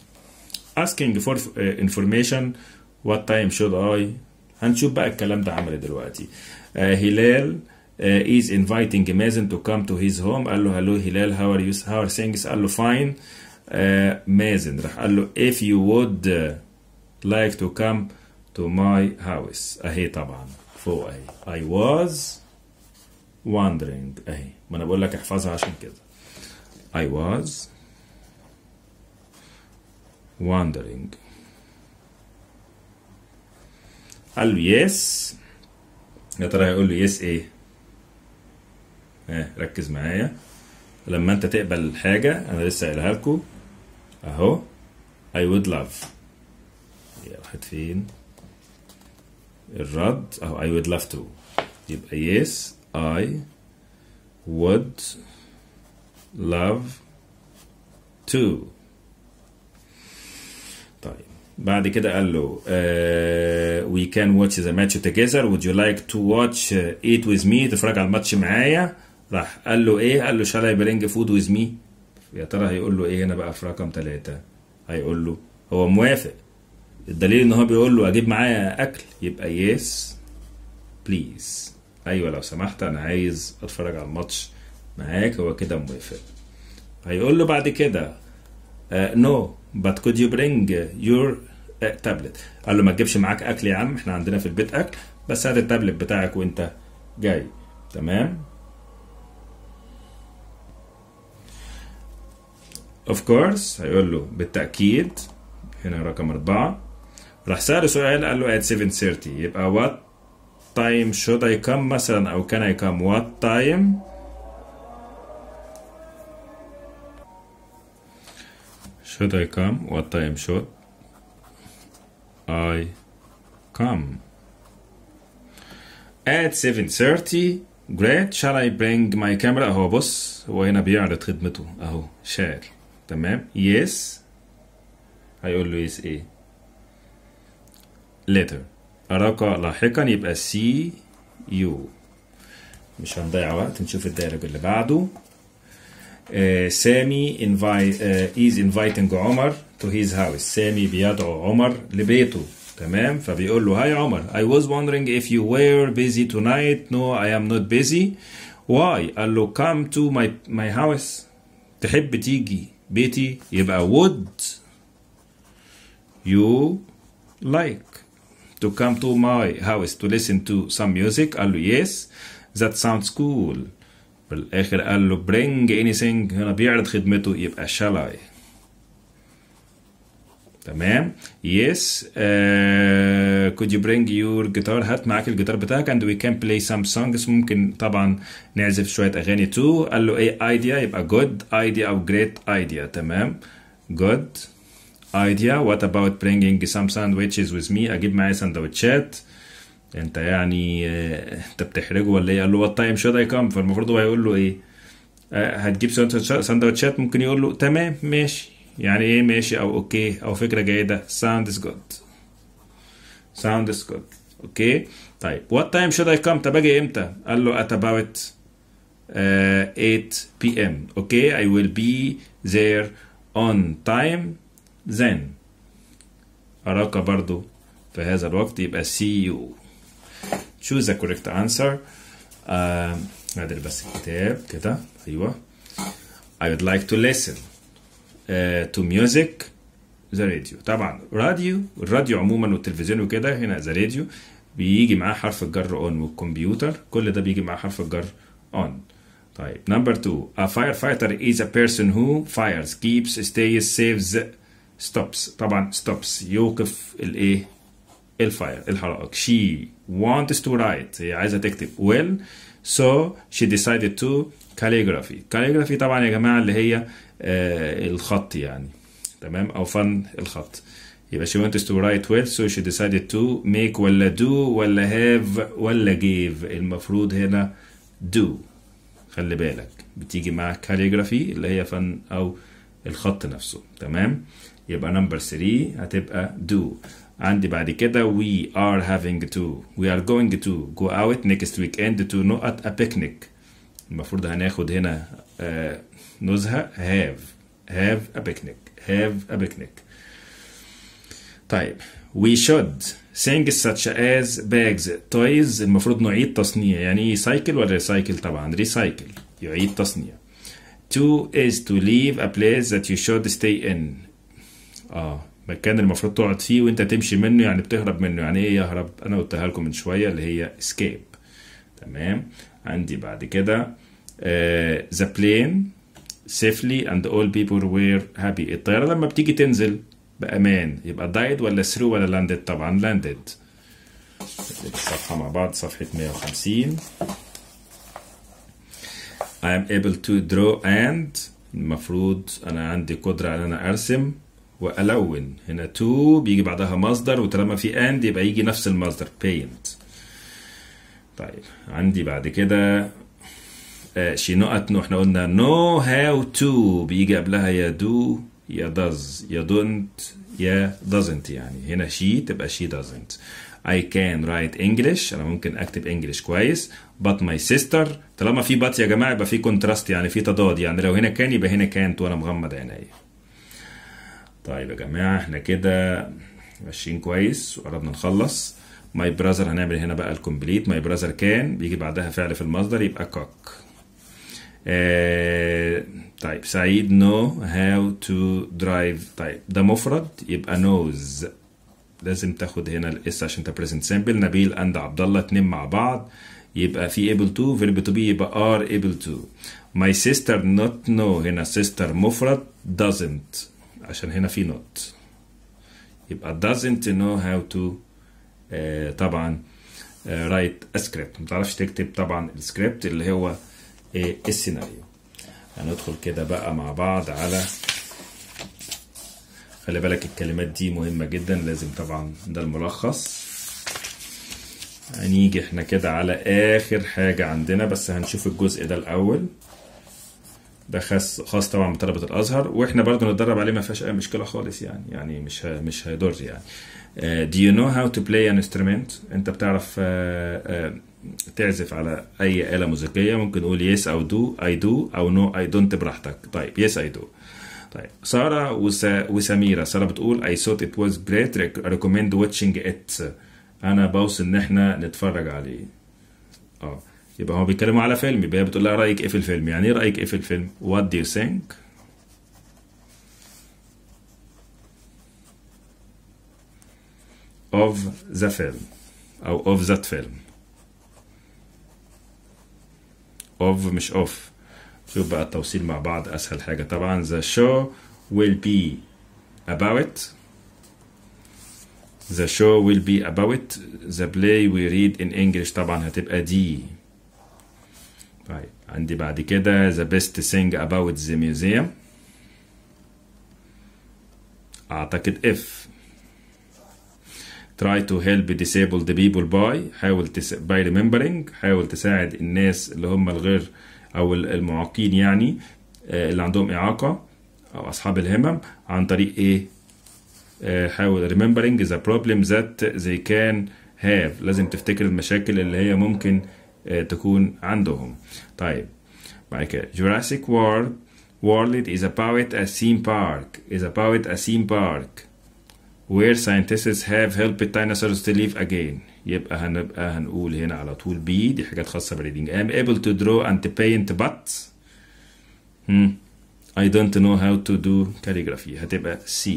asking for uh, information what time should I هنشوف بقى الكلام ده عمل دلوقتي uh, هلال uh, is inviting مازن to come to his home قال له hello هلال how are you how are things قال له fine uh, مازن راح قال له if you would uh, like to come to my house اهي طبعا فوق اهي I was wondering اهي ما انا بقول لك احفظها عشان كده I was wandering قال له يس يا ترى هيقول له يس ايه اه ركز معايا لما انت تقبل حاجة انا لسه قايلها لكم اهو I would love هي راحت فين الرد اهو I would love to يبقى yes I would love to بعد كده قال له وي كان واتش ذا ماتش توجذر وود يو لايك تو واتش ايت ويز مي تتفرج على الماتش معايا راح قال له ايه قال له شال اي برينج فود ويز مي يا ترى هيقول له ايه هنا بقى في رقم ثلاثة هيقول له هو موافق الدليل ان هو بيقول له اجيب معايا اكل يبقى يس بليز ايوه لو سمحت انا عايز اتفرج على الماتش معاك هو كده موافق هيقول له بعد كده نو بات كود يو برينج يور تابلت قال له ما تجيبش معاك اكل يا عم احنا عندنا في البيت اكل بس هات التابلت بتاعك وانت جاي تمام اوف كورس هيقول له بالتأكيد هنا رقم أربعة راح سأله سؤال قال له at 7:30 يبقى what time should I come مثلا أو can I come what time should I come what time should I come. At 7.30 Great shall I bring my camera اهو بص هو هنا بيعرض خدمته اهو شال تمام yes هيقول له yes ايه later أراك لاحقا يبقى see you مش هنضيع وقت نشوف الدايلوج اللي بعده Uh, uh, is inviting Omar to his house سامي بيدعو عمر لبيته تمام فبيقول له هاي عمر I was wondering if you were busy tonight no I am not busy why قال له come to my, my house تحب تيجي بيتي يبقى would you like to come to my house to listen to some music قال yes that sounds cool بالاخر قال له برينج anything هنا بيعرض خدمته يبقى شال اي تمام يس كود يو برينج يور جيتار هات معاك الجيتار بتاعك اند وي كان بلاي سام سونجز ممكن طبعا نعزف شويه اغاني تو قال له ايه ايديا يبقى جود ايديا او جريت ايديا تمام جود ايديا وات اباوت برينجينج سام ساندويتشز ويز مي اجيب معايا سندوتشات انت يعني آه، انت بتحرجه ولا ايه قال له وات تايم شود اي كام فالمفروض هو هيقول له ايه آه، هتجيب سندوتشات ممكن يقول له تمام ماشي يعني ايه ماشي او اوكي او فكره جيده ساوند از جود ساوند از جود اوكي طيب وات تايم شود اي كام طب اجي امتى قال له ات اباوت 8 بي ام اوكي اي ويل بي ذير اون تايم ذن اراك برضو في هذا الوقت يبقى سي يو choose the correct answer نعدل آه بس الكتاب كده ايوه I would like to listen uh, to music the radio طبعا راديو الراديو عموما والتلفزيون وكده هنا the radio بيجي معاه حرف الجر on والكمبيوتر كل ده بيجي معاه حرف الجر on طيب number two a firefighter is a person who fires keeps stays saves stops طبعا stops يوقف الايه الفاير الحرائق she wants to write هي عايزه تكتب well so she decided to calligraphy calligraphy طبعا يا جماعه اللي هي آه الخط يعني تمام او فن الخط يبقى she wants to write well so she decided to make ولا do ولا have ولا give المفروض هنا do خلي بالك بتيجي مع calligraphy اللي هي فن او الخط نفسه تمام يبقى نمبر 3 هتبقى do And by the Barricada, we are having to, we are going to go out next weekend to no at a picnic. المفروض هناخد هنا نزهة have have a picnic have a picnic طيب we should things such as bags toys المفروض نعيد تصنيع يعني recycle ولا recycle طبعا recycle يعيد تصنيع two is to leave a place that you should stay in اه ah, مكان المفروض تقعد فيه وانت تمشي منه يعني بتهرب منه يعني ايه يهرب انا قلتها لكم من شويه اللي هي اسكيب تمام عندي بعد كده ذا بلين سيفلي اند اول بيبل وير هابي الطياره لما بتيجي تنزل بامان يبقى دايد ولا ثرو ولا لاندد طبعا لاندد الصفحه مع بعض صفحه 150 I am able to draw and المفروض انا عندي قدره ان انا ارسم والون هنا تو بيجي بعدها مصدر وطالما في أند يبقى يجي نفس المصدر paint طيب عندي بعد كده آه، شي نقط احنا قلنا نو هاو تو بيجي قبلها يا دو يا داز يا دونت يا دازنت يعني هنا شي تبقى شي دازنت I can write English انا ممكن اكتب انجلش كويس but my sister طالما في but يا جماعه يبقى في كونتراست يعني في تضاد يعني لو هنا كان يبقى هنا كانت وانا مغمض عينيا طيب يا جماعة احنا كده ماشيين كويس وقربنا نخلص ماي براذر هنعمل إيه هنا بقى الكومبليت ماي براذر كان بيجي بعدها فعل في المصدر يبقى كوك آه طيب سعيد نو هاو تو درايف طيب ده مفرد يبقى نوز لازم تاخد هنا الاس عشان انت بريزنت سامبل نبيل اند عبد الله اتنين مع بعض يبقى في able to verb to be يبقى are able to ماي سيستر نوت نو هنا sister مفرد doesn't عشان هنا في نوت يبقى doesn't know how to آه طبعا آه write a script ما تعرفش تكتب طبعا السكريبت اللي هو آه السيناريو هندخل كده بقى مع بعض على خلي بالك الكلمات دي مهمة جدا لازم طبعا ده الملخص هنيجي احنا كده على اخر حاجة عندنا بس هنشوف الجزء ده الاول ده خاص خاص طبعا بطلبه الازهر واحنا برضو نتدرب عليه ما فيهاش اي مشكله خالص يعني يعني مش مش هيضر يعني uh, do you know how to play انسترومنت انت بتعرف آه، آه، تعزف على اي اله موسيقيه ممكن نقول يس او دو اي دو او نو اي دونت براحتك طيب يس اي دو طيب ساره وس... وسميره ساره بتقول I thought it was great ريكومند watching it انا بوصي ان احنا نتفرج عليه اه يبقى هو بيتكلموا على فيلم يبقى هي بتقول لها رايك ايه في الفيلم يعني ايه رايك ايه في الفيلم وات دو يو ثينك اوف ذا فيلم او اوف ذات فيلم اوف مش اوف شوف بقى التوصيل مع بعض اسهل حاجه طبعا the show will be about the show will be about the play we read in English طبعا هتبقى دي طيب عندي بعد كده the best thing about the museum اعتقد if try to help disabled people by حاول تس... by remembering حاول تساعد الناس اللي هم الغير او المعاقين يعني آه، اللي عندهم اعاقه او اصحاب الهمم عن طريق ايه آه، حاول remembering the problem that they can have لازم تفتكر المشاكل اللي هي ممكن تكون عندهم طيب بعد كده جوراسيك وورد World is about a theme park is about a theme park where scientists have helped dinosaurs to live again يبقى هنبقى هنقول هنا على طول بي دي حاجات خاصة بالريدنج I'm able to draw and to paint but hmm. I don't know how to do calligraphy هتبقى uh, C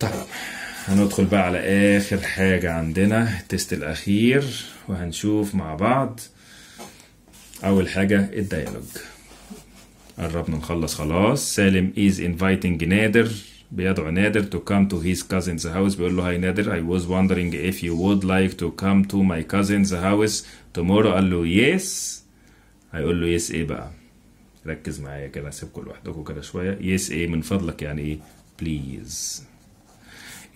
طيب هندخل بقى على اخر حاجة عندنا التست الاخير وهنشوف مع بعض اول حاجة الديالوج قربنا نخلص خلاص سالم is inviting نادر بيدعو نادر to come to his cousin's house بيقول له هاي نادر I was wondering if you would like to come to my cousin's house tomorrow قال له yes هيقول له yes ايه بقى ركز معايا كده هسيبكم لوحدكم كده شوية yes ايه من فضلك يعني ايه please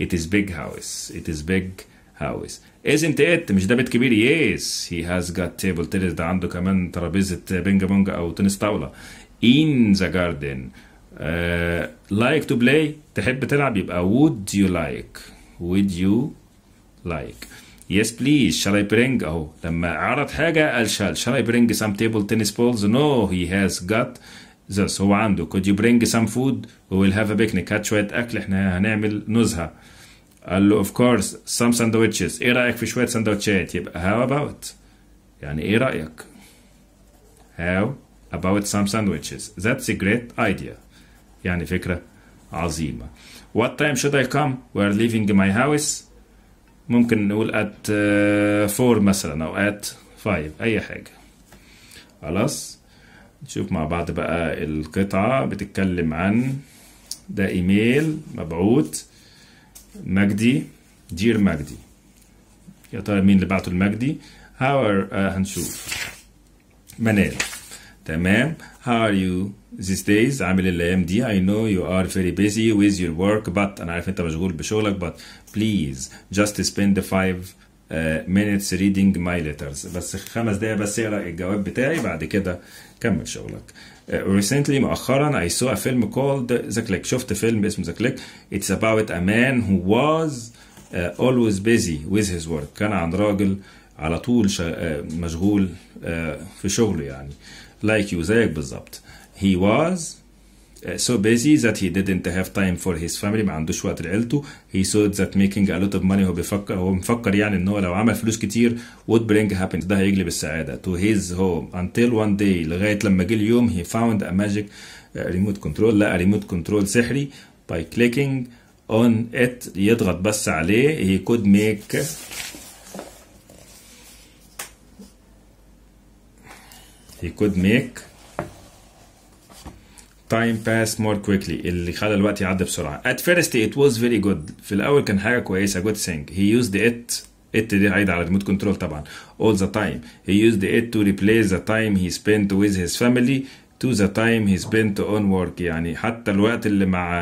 It is big house. It is big house. Isn't it? مش ده بيت كبير. Yes. He has got table tennis. ده عنده كمان ترابيزة بينج بونج أو تنس طاولة. In the garden. Uh, like to play. تحب تلعب يبقى would you like. Would you like. Yes please. Shall I bring أهو لما عرض حاجة قال shall. Shall I bring some table tennis balls? No. He has got ذس هو عنده could you bring some food we will have a picnic هات شوية أكل احنا هنعمل نزهة قال له of course some sandwiches ايه رأيك في شوية سندوتشات يبقى how about يعني ايه رأيك how about some sandwiches that's a great idea يعني فكرة عظيمة what time should I come we are leaving my house ممكن نقول at 4 uh, مثلا أو at 5 أي حاجة خلاص نشوف مع بعض بقى القطعة بتتكلم عن ده ايميل مبعوث مجدي دير مجدي يا ترى مين اللي بعته لمجدي هاو ار آه، هنشوف منال تمام how are you these days عامل إيه الايام دي I know you are very busy with your work but انا عارف انت مشغول بشغلك but please just spend the five minutes reading my letters بس خمس دقايق بس اقرا الجواب بتاعي بعد كده كمل شغلك recently مؤخرا I saw a film called The Click شفت فيلم اسمه The Click it's about a man who was uh, always busy with his work كان عن راجل على طول شغ... مشغول في شغله يعني like you زيك بالظبط he was so busy that he didn't have time for his family ما عندوش وقت لعيلته he thought that making a lot of money هو بيفكر هو مفكر يعني ان هو لو عمل فلوس كتير would bring happiness ده هيجلب السعادة to his home until one day لغاية لما جه اليوم he found a magic remote control لقى ريموت كنترول سحري by clicking on it يضغط بس عليه he could make he could make time passed more quickly اللي خلى الوقت يعدي بسرعة at first it was very good في الأول كان حاجة a good thing he used it it دي عايدة على control طبعا all the time he used it to replace the time he spent with his family to the time he spent on work يعني حتى الوقت اللي مع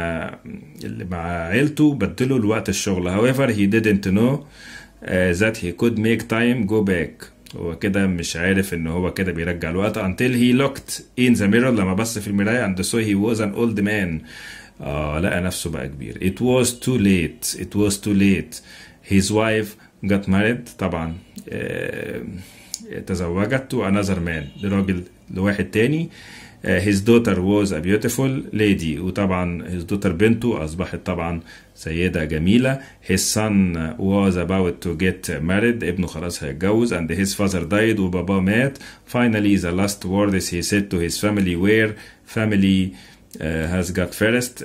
اللي مع عيلته بدله الوقت الشغل however he didn't know uh, that he could make time go back هو كده مش عارف ان هو كده بيرجع الوقت until he looked in the mirror لما بص في المرايه and saw he was an old man آه لقى نفسه بقى كبير it was too late it was too late his wife got married طبعا آه تزوجت to another man لراجل لواحد تاني آه his daughter was a beautiful lady وطبعا his daughter بنته اصبحت طبعا سيدة جميلة his son was about to get married ابنه خلاص هيتجوز and his father died وباباه مات finally the last words he said to his family were family uh, has got first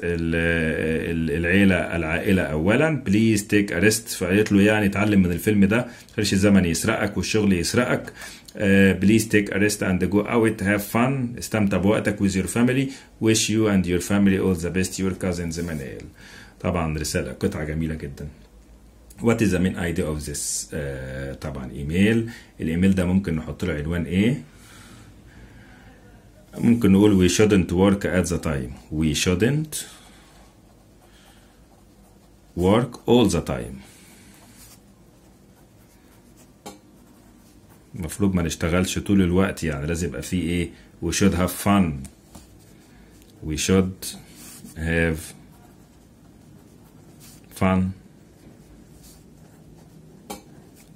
العيلة العائلة أولا please take a rest فقالت له يعني اتعلم من الفيلم ده خلش الزمن يسرقك والشغل يسرقك Uh, please take a rest and go out have fun استمتع بوقتك with your family wish you and your family all the best your cousins منال طبعا رسالة قطعة جميلة جدا وات is the main idea of this آه، طبعا ايميل الايميل ده ممكن نحط له عنوان ايه ممكن نقول we shouldn't work at the time we shouldn't work all the time المفروض ما نشتغلش طول الوقت يعني لازم يبقى فيه ايه we should have fun we should have fun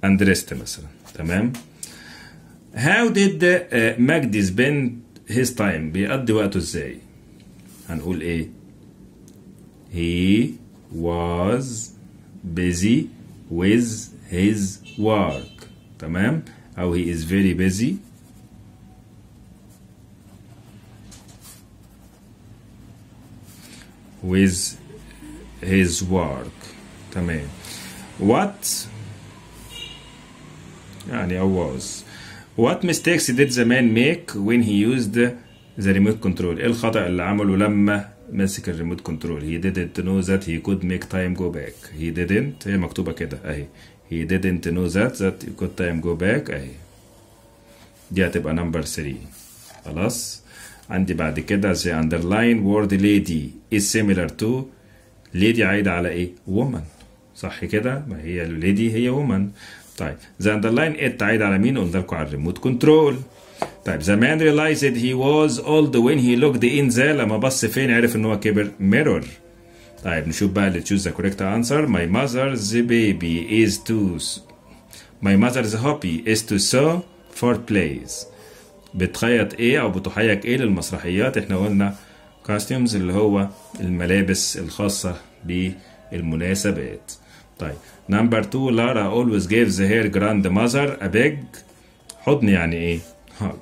اندريست مثلا تمام how did مجدي uh, uh, spend his time بيقضي وقته ازاي هنقول ايه he was busy with his work تمام او he is very busy with his work تمام what يعني I was what mistakes did the man make when he used the remote control ايه الخطأ اللي عمله لما مسك الريموت كنترول he didn't know that he could make time go back he didn't هي مكتوبة كده اهي he didn't know that that he could time go back اهي دي هتبقى نمبر 3 خلاص عندي بعد كده the underline word lady is similar to ليدي عايده على ايه؟ وومن صح كده؟ ما هي الليدي هي وومن طيب ذا اندرلاين ات عايده على مين؟ قلنا لكم على الريموت كنترول طيب ذا مان ريلايزد هي واز اولد وين هي لوكد إن ذا لما بص فين عرف ان هو كبر ميرور طيب نشوف بقى اللي تشوز ذا كوريكت أنسر ماي ماذرز بيبي إز تو ماي ماذرز هوبي إز تو سو فور بلايز بتخيط ايه او بتحيك ايه للمسرحيات احنا قلنا كاستيومز اللي هو الملابس الخاصة بالمناسبات طيب نمبر 2 لارا always gives her grandmother a big حضن يعني ايه hug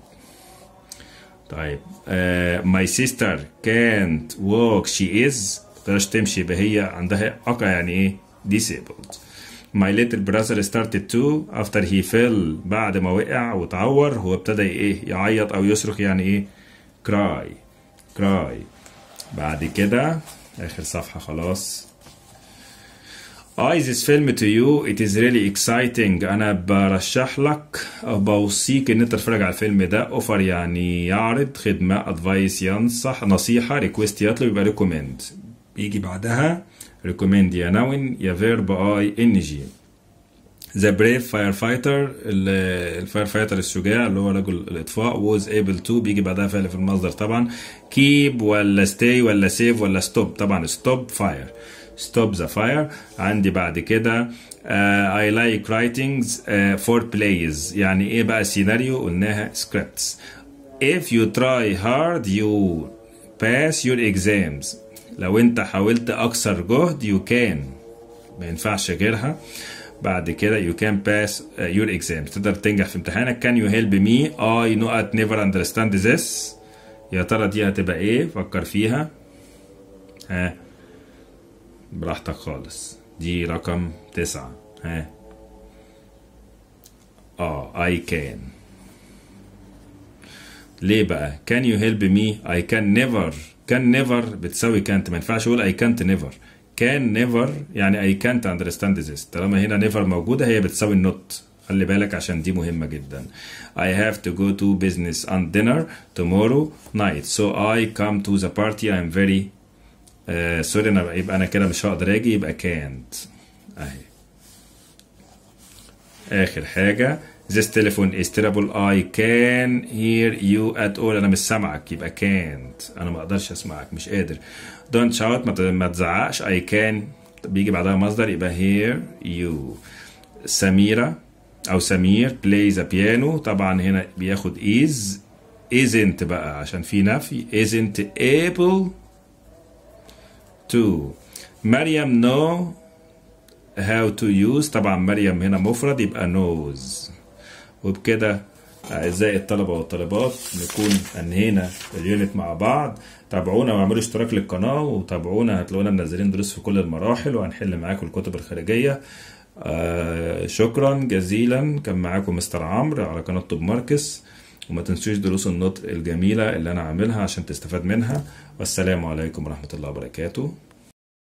طيب ماي آه، my sister can't walk she is تقدرش تمشي يبقى هي عندها اقا يعني ايه disabled my little brother started to after he fell بعد ما وقع وتعور هو ابتدى ايه يعيط او يصرخ يعني ايه cry cry بعد كده اخر صفحه خلاص عايز فيلم تو يو ات از ريلي اكسايتنج انا برشح لك او بوصيك ان انت تتفرج على الفيلم ده اوفر يعني يعرض خدمه ادفايس ينصح نصيحه ريكويست يطلب يبقى ريكومند يجي بعدها ريكومند يا ناون يا فيرب اي ان جي ذا بريف فاير فايتر الفاير فايتر الشجاع اللي هو رجل الاطفاء ووز ايبل تو بيجي بعدها فعل في المصدر طبعا كيب ولا ستاي ولا سيف ولا ستوب طبعا ستوب فاير ستوب ذا فاير عندي بعد كده اي لايك رايتنجز فور بلايز يعني ايه بقى سيناريو قلناها سكريبتس if you try hard you pass your exams لو انت حاولت اكثر جهد you can ما ينفعش غيرها بعد كده you can pass your exam تقدر تنجح في امتحانك can you help me I know I never understand this يا ترى دي هتبقى ايه فكر فيها ها براحتك خالص دي رقم تسعة ها اه I can ليه بقى can you help me I can never can never بتساوي can't ما ينفعش اقول I can't never كان نيفر يعني اي كانت اندرستاند ذس طالما هنا نيفر موجوده هي بتساوي النوت خلي بالك عشان دي مهمة جدا I have to go to business and dinner tomorrow night so I come to the party I'm very uh, sorry أنا يبقى أنا كده مش هقدر أجي يبقى can't أهي آخر حاجة This telephone is terrible I can hear you at all أنا مش سامعك يبقى can't أنا ما أقدرش أسمعك مش قادر دونت شاوت ما تزعقش اي كان بيجي بعدها مصدر يبقى هير يو سميرة او سمير بلايز بيانو طبعا هنا بياخد از isn't بقى عشان في نفي isn't able to مريم know how to use طبعا مريم هنا مفرد يبقى knows وبكده أعزائي الطلبة والطالبات نكون أنهينا اليونت مع بعض تابعونا واعملوا اشتراك للقناة وتابعونا هتلاقونا منزلين دروس في كل المراحل وهنحل معاكم الكتب الخارجية آه شكرا جزيلا كان معاكم مستر عمرو على قناة طب ماركس وما تنسوش دروس النطق الجميلة اللي أنا عاملها عشان تستفاد منها والسلام عليكم ورحمة الله وبركاته